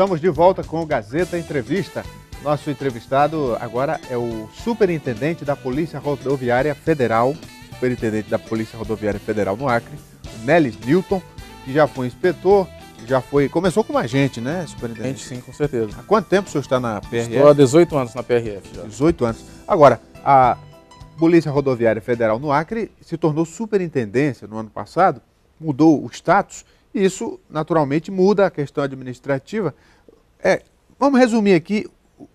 Estamos de volta com o Gazeta Entrevista. Nosso entrevistado agora é o superintendente da Polícia Rodoviária Federal, superintendente da Polícia Rodoviária Federal no Acre, Nelis Newton, que já foi inspetor, já foi. Começou com a gente, né, superintendente? Sim, com certeza. Há quanto tempo o senhor está na PRF? Estou há 18 anos na PRF já. 18 anos. Agora, a Polícia Rodoviária Federal no Acre se tornou superintendência no ano passado, mudou o status isso, naturalmente, muda a questão administrativa. É, vamos resumir aqui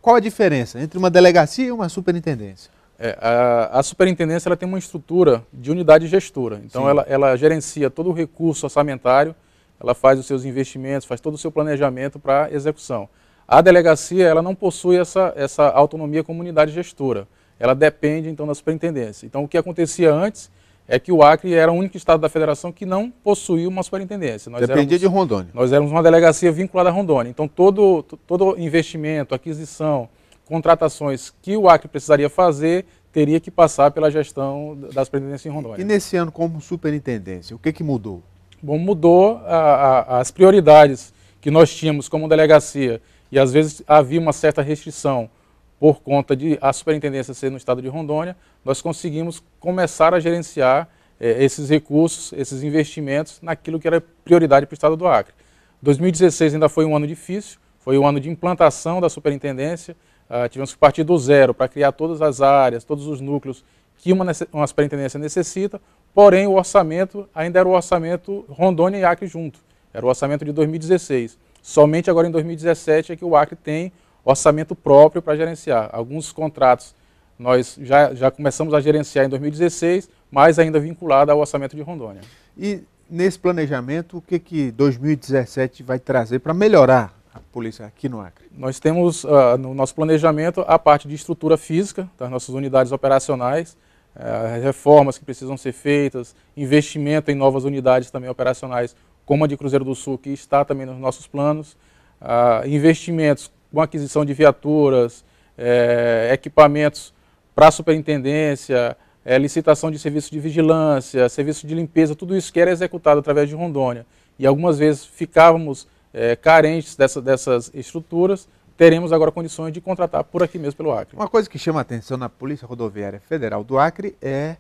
qual a diferença entre uma delegacia e uma superintendência. É, a, a, superintendência ela tem uma estrutura de unidade gestora. Então, ela, ela gerencia todo o recurso orçamentário, ela faz os seus investimentos, faz todo o seu planejamento para execução. A delegacia ela não possui essa, essa autonomia como unidade gestora. Ela depende, então, da superintendência. Então, o que acontecia antes é que o Acre era o único estado da federação que não possuía uma superintendência. Nós Dependia éramos, de Rondônia. Nós éramos uma delegacia vinculada a Rondônia. Então, todo, todo investimento, aquisição, contratações que o Acre precisaria fazer teria que passar pela gestão da superintendência em Rondônia. E, nesse ano, como superintendência, o que, que mudou? Bom, mudou a, a, as prioridades que nós tínhamos como delegacia e às vezes havia uma certa restrição por conta de a superintendência ser no estado de Rondônia, nós conseguimos começar a gerenciar eh, esses recursos, esses investimentos naquilo que era prioridade para o estado do Acre. 2016 ainda foi um ano difícil, foi o um ano de implantação da superintendência, ah, tivemos que partir do zero para criar todas as áreas, todos os núcleos que uma, uma superintendência necessita, porém o orçamento ainda era o orçamento Rondônia e Acre junto, era o orçamento de 2016. Somente agora em 2017 é que o Acre tem orçamento próprio para gerenciar. Alguns contratos nós já, já começamos a gerenciar em 2016, mas ainda vinculado ao orçamento de Rondônia. E nesse planejamento, o que, que 2017 vai trazer para melhorar a polícia aqui no Acre? Nós temos uh, no nosso planejamento a parte de estrutura física das nossas unidades operacionais, uh, reformas que precisam ser feitas, investimento em novas unidades também operacionais, como a de Cruzeiro do Sul, que está também nos nossos planos, uh, investimentos com aquisição de viaturas, é, equipamentos para a superintendência, é, licitação de serviço de vigilância, serviço de limpeza, tudo isso que era executado através de Rondônia. E algumas vezes ficávamos é, carentes dessa, dessas estruturas, teremos agora condições de contratar por aqui mesmo pelo Acre. Uma coisa que chama a atenção na Polícia Rodoviária Federal do Acre é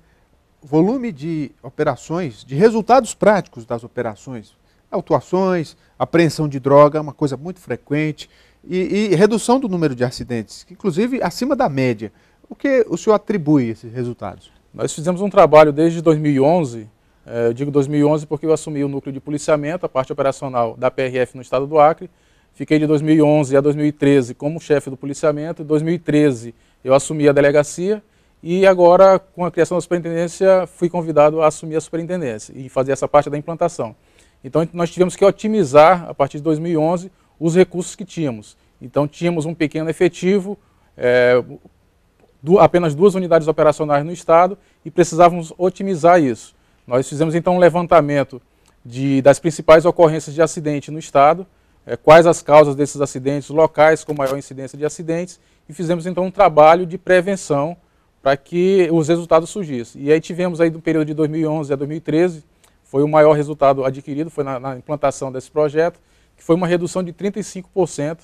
volume de operações, de resultados práticos das operações autuações, apreensão de droga, uma coisa muito frequente, e, e redução do número de acidentes, inclusive acima da média. O que o senhor atribui esses resultados? Nós fizemos um trabalho desde 2011, eh, eu digo 2011 porque eu assumi o núcleo de policiamento, a parte operacional da PRF no estado do Acre. Fiquei de 2011 a 2013 como chefe do policiamento, em 2013 eu assumi a delegacia e agora, com a criação da superintendência, fui convidado a assumir a superintendência e fazer essa parte da implantação. Então nós tivemos que otimizar, a partir de 2011, os recursos que tínhamos. Então tínhamos um pequeno efetivo, é, apenas duas unidades operacionais no Estado e precisávamos otimizar isso. Nós fizemos então um levantamento de, das principais ocorrências de acidente no Estado, é, quais as causas desses acidentes, locais com maior incidência de acidentes, e fizemos então um trabalho de prevenção para que os resultados surgissem. E aí tivemos aí do período de 2011 a 2013 foi o maior resultado adquirido, foi na, na implantação desse projeto, que foi uma redução de 35%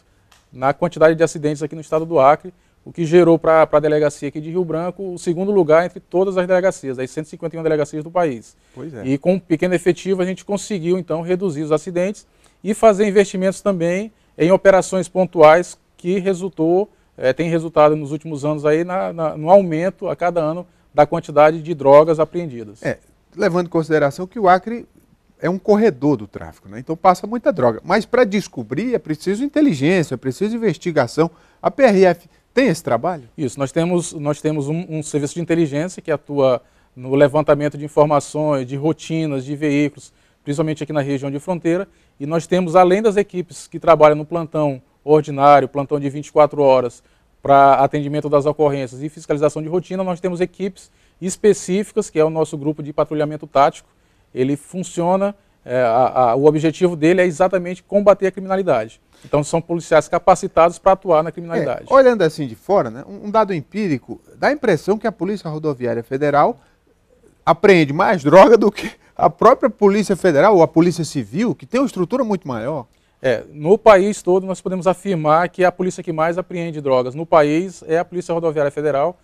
na quantidade de acidentes aqui no estado do Acre, o que gerou para a delegacia aqui de Rio Branco o segundo lugar entre todas as delegacias, as 151 delegacias do país. Pois é. E com um pequeno efetivo a gente conseguiu então reduzir os acidentes e fazer investimentos também em operações pontuais que resultou, é, tem resultado nos últimos anos aí na, na, no aumento a cada ano da quantidade de drogas apreendidas. É, levando em consideração que o Acre é um corredor do tráfico, né? então passa muita droga. Mas para descobrir é preciso inteligência, é preciso investigação. A PRF tem esse trabalho? Isso, nós temos, nós temos um, um serviço de inteligência que atua no levantamento de informações, de rotinas, de veículos, principalmente aqui na região de fronteira. E nós temos, além das equipes que trabalham no plantão ordinário, plantão de 24 horas, para atendimento das ocorrências e fiscalização de rotina, nós temos equipes específicas, que é o nosso grupo de patrulhamento tático. Ele funciona, é, a, a, o objetivo dele é exatamente combater a criminalidade. Então são policiais capacitados para atuar na criminalidade. É, olhando assim de fora, né, um dado empírico dá a impressão que a Polícia Rodoviária Federal apreende mais droga do que a própria Polícia Federal ou a Polícia Civil, que tem uma estrutura muito maior. É, no país todo nós podemos afirmar que é a polícia que mais apreende drogas no país é a Polícia Rodoviária Federal,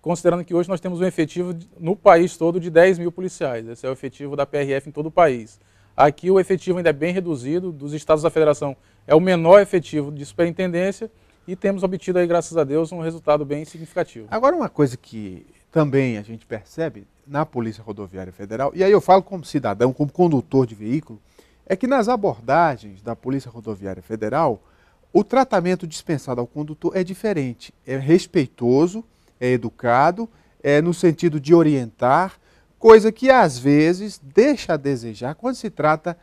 considerando que hoje nós temos um efetivo no país todo de 10 mil policiais. Esse é o efetivo da PRF em todo o país. Aqui o efetivo ainda é bem reduzido, dos estados da federação é o menor efetivo de superintendência e temos obtido aí, graças a Deus, um resultado bem significativo. Agora uma coisa que também a gente percebe na Polícia Rodoviária Federal, e aí eu falo como cidadão, como condutor de veículo, é que nas abordagens da Polícia Rodoviária Federal, o tratamento dispensado ao condutor é diferente, é respeitoso, é educado, é, no sentido de orientar, coisa que às vezes deixa a desejar quando se trata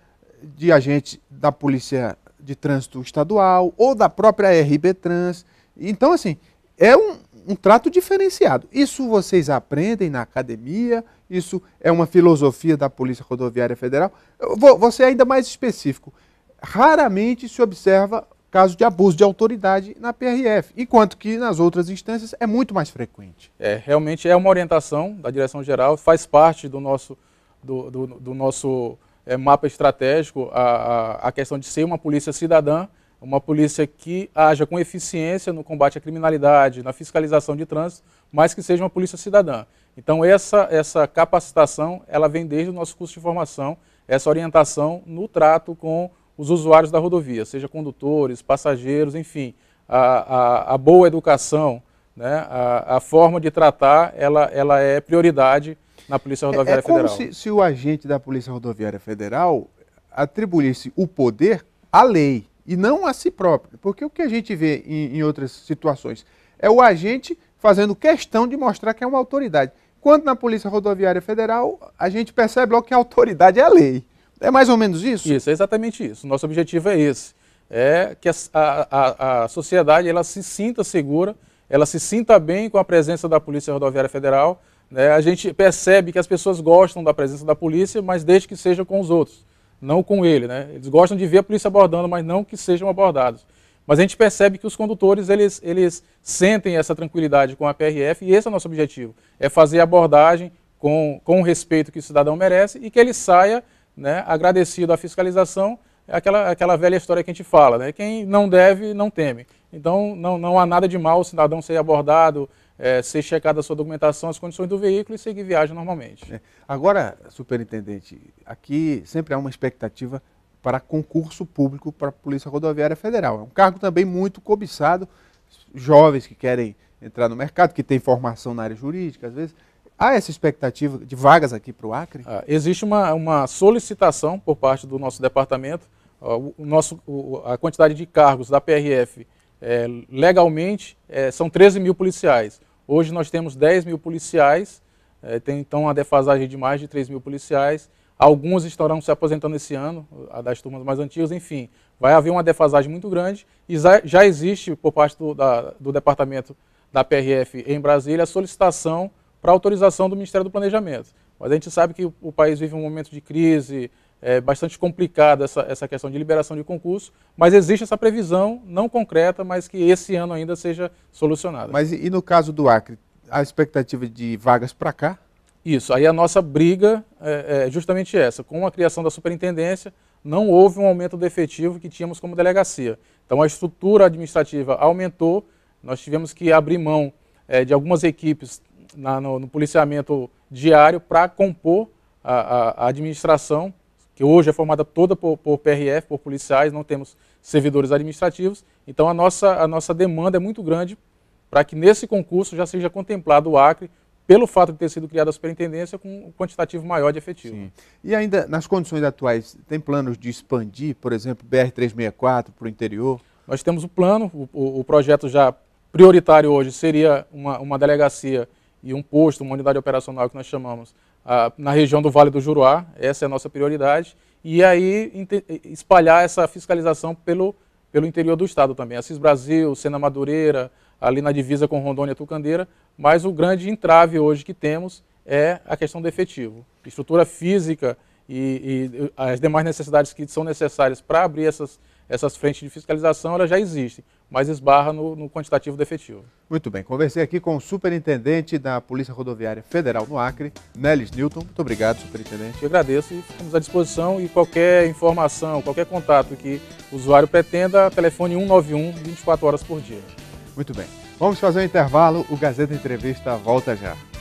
de agente da Polícia de Trânsito Estadual ou da própria RB Trans. Então, assim, é um, um trato diferenciado. Isso vocês aprendem na academia, isso é uma filosofia da Polícia Rodoviária Federal. Eu vou, vou ser ainda mais específico. Raramente se observa caso de abuso de autoridade na PRF, enquanto que nas outras instâncias é muito mais frequente. É, realmente é uma orientação da direção-geral, faz parte do nosso, do, do, do nosso é, mapa estratégico a, a, a questão de ser uma polícia cidadã, uma polícia que haja com eficiência no combate à criminalidade, na fiscalização de trânsito, mas que seja uma polícia cidadã. Então essa, essa capacitação, ela vem desde o nosso curso de formação, essa orientação no trato com os usuários da rodovia, seja condutores, passageiros, enfim, a, a, a boa educação, né, a, a, forma de tratar, ela, ela é prioridade na Polícia Rodoviária é, é Federal. Se, se o agente da Polícia Rodoviária Federal atribuísse o poder à lei e não a si próprio, porque o que a gente vê em, em outras situações é o agente fazendo questão de mostrar que é uma autoridade. Quanto na Polícia Rodoviária Federal, a gente percebe logo que a autoridade é a lei. É mais ou menos isso? Isso, é exatamente isso. Nosso objetivo é esse. É que a, a, a sociedade ela se sinta segura, ela se sinta bem com a presença da Polícia Rodoviária Federal. Né? A gente percebe que as pessoas gostam da presença da polícia, mas desde que seja com os outros, não com ele. Né? Eles gostam de ver a polícia abordando, mas não que sejam abordados. Mas a gente percebe que os condutores eles, eles sentem essa tranquilidade com a PRF e esse é o nosso objetivo: é fazer a abordagem com, com o respeito que o cidadão merece e que ele saia né, agradecido à fiscalização, é aquela, aquela velha história que a gente fala, né? quem não deve, não teme. Então, não, não há nada de mal o cidadão ser abordado, é, ser checada a sua documentação, as condições do veículo e seguir viagem normalmente. É. Agora, superintendente, aqui sempre há uma expectativa para concurso público para a Polícia Rodoviária Federal. É um cargo também muito cobiçado, jovens que querem entrar no mercado, que têm formação na área jurídica, às vezes, Há essa expectativa de vagas aqui para o Acre? Ah, existe uma, uma solicitação por parte do nosso departamento. Ah, o nosso, a quantidade de cargos da PRF é, legalmente é, são 13 mil policiais. Hoje nós temos 10 mil policiais, é, tem então uma defasagem de mais de 3 mil policiais. Alguns estarão se aposentando esse ano, das turmas mais antigas, enfim. Vai haver uma defasagem muito grande e já, já existe por parte do, da, do departamento da PRF em Brasília a solicitação para autorização do Ministério do Planejamento. Mas a gente sabe que o país vive um momento de crise, é bastante complicada essa, essa questão de liberação de concurso, mas existe essa previsão, não concreta, mas que esse ano ainda seja solucionada. Mas e no caso do Acre, a expectativa de vagas para cá? Isso, aí a nossa briga é, é justamente essa. Com a criação da superintendência, não houve um aumento do efetivo que tínhamos como delegacia. Então a estrutura administrativa aumentou, nós tivemos que abrir mão é, de algumas equipes, na, no, no, policiamento diário para compor a, a, a, administração, que hoje é formada toda por, por, PRF, por policiais, não temos servidores administrativos. Então a nossa, a nossa demanda é muito grande para que nesse concurso já seja contemplado o Acre, pelo fato de ter sido criada a superintendência, com um quantitativo maior de efetivo. Sim. E ainda, nas condições atuais, tem planos de expandir, por exemplo, BR-364 para o interior? Nós temos o plano, o, o, o projeto já prioritário hoje seria uma, uma delegacia e um posto, uma unidade operacional que nós chamamos, na região do Vale do Juruá, essa é a nossa prioridade, e aí espalhar essa fiscalização pelo, pelo interior do estado também. Assis Brasil, Sena Madureira, ali na divisa com Rondônia e Tucandeira, mas o grande entrave hoje que temos é a questão do efetivo. Estrutura física e, e as demais necessidades que são necessárias para abrir essas, essas frentes de fiscalização elas já existem, mas esbarra no, no, quantitativo do efetivo. Muito bem, conversei aqui com o superintendente da Polícia Rodoviária Federal no Acre, Nelis Newton. Muito obrigado, superintendente. Eu agradeço e ficamos à disposição e qualquer informação, qualquer contato que o usuário pretenda, telefone 191 24 horas por dia. Muito bem. Vamos fazer um intervalo, o Gazeta Entrevista volta já.